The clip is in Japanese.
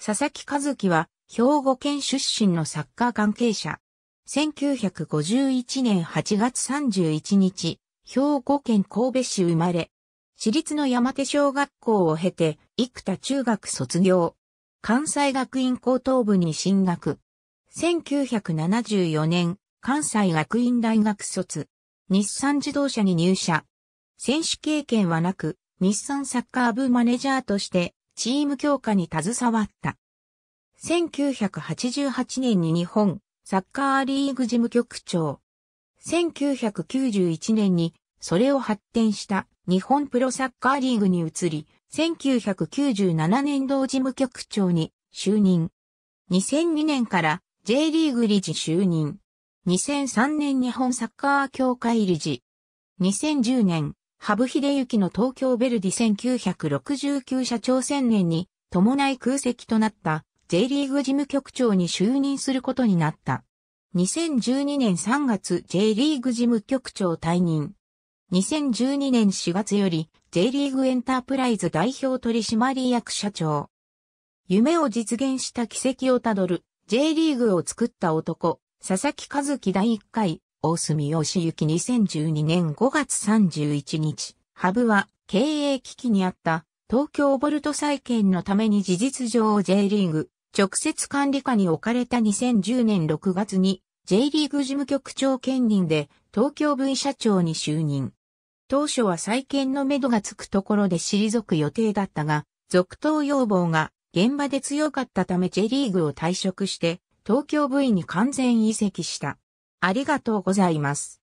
佐々木和樹は、兵庫県出身のサッカー関係者。1951年8月31日、兵庫県神戸市生まれ。私立の山手小学校を経て、幾田中学卒業。関西学院高等部に進学。1974年、関西学院大学卒。日産自動車に入社。選手経験はなく、日産サッカー部マネージャーとしてチーム強化に携わった。1988年に日本サッカーリーグ事務局長。1991年にそれを発展した日本プロサッカーリーグに移り、1997年同事務局長に就任。2002年から J リーグ理事就任。2003年日本サッカー協会理事。2010年羽生秀幸の東京ベルディ1969社長宣言に伴い空席となった J リーグ事務局長に就任することになった。2012年3月 J リーグ事務局長退任。2012年4月より J リーグエンタープライズ代表取締役社長。夢を実現した奇跡をたどる J リーグを作った男、佐々木和樹第1回大隅義行2012年5月31日、ハブは経営危機にあった東京ボルト再建のために事実上 J リーグ直接管理下に置かれた2010年6月に J リーグ事務局長兼任で東京 V 社長に就任。当初は再建のめどがつくところで退く予定だったが、続投要望が現場で強かったため J リーグを退職して東京 V に完全移籍した。ありがとうございます。